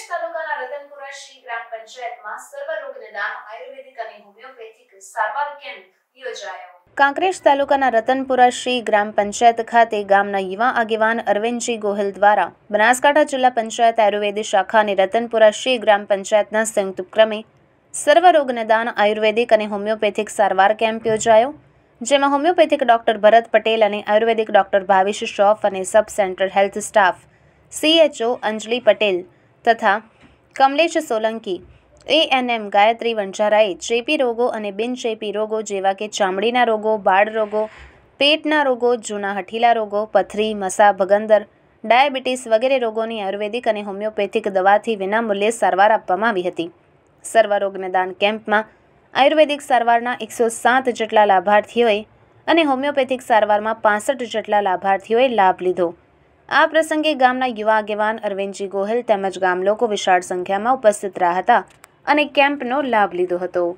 અંકલેશ તાલુકાના રતનપુરા શ્રી ગ્રામ પંચાયતમાં સર્વરોગ નિદાન આયુર્વેદિક અને હોમિયોપેથિક સારવાર કેમ્પ યોજાયો કાંકરેજ તાલુકાના રતનપુરા શ્રી ગ્રામ પંચાયત ખાતે ગામના યુવા આગેવાન અરવિંદજી ગોહિલ દ્વારા બનાસકાંઠા જિલ્લા પંચાયત આયુર્વેદ શાખા અને રતનપુરા શ્રી ગ્રામ પંચાયતના સંયુક્ત ઉપક્રમે સર્વરોગ નિદાન આયુર્વેદિક અને હોમિયોપેથિક સારવાર કેમ્પ યોજાયો જેમાં હોમિયોપેથિક ડોક્ટર ભરત પટેલ અને આયુર્વેદિક ડોક્ટર ભાવેશ શ્રોફ અને sub central health staff CHO Anjali Patel તથા કમલેશ સોલંકી એએનએમ ગાયત્રી વંજારાએ ચેપી રોગો અને બિનચેપી રોગો જેવા કે ચામડીના રોગો બાળ રોગો પેટના રોગો જૂના હઠીલા રોગો પથરી મસા ભગંદર ડાયાબિટીસ વગેરે રોગોની આયુર્વેદિક અને હોમિયોપેથિક દવાથી વિનામૂલ્યે સારવાર આપવામાં આવી હતી સર્વરોગ નિદાન કેમ્પમાં આયુર્વેદિક સારવારના એકસો સાત જેટલા લાભાર્થીઓએ અને હોમિયોપેથિક સારવારમાં પાસઠ જેટલા લાભાર્થીઓએ લાભ લીધો આ પ્રસંગે ગામના યુવા આગેવાન અરવિંદજી ગોહિલ તેમજ ગામ લોકો વિશાળ સંખ્યામાં ઉપસ્થિત રહ્યા હતા અને કેમ્પનો લાભ લીધો હતો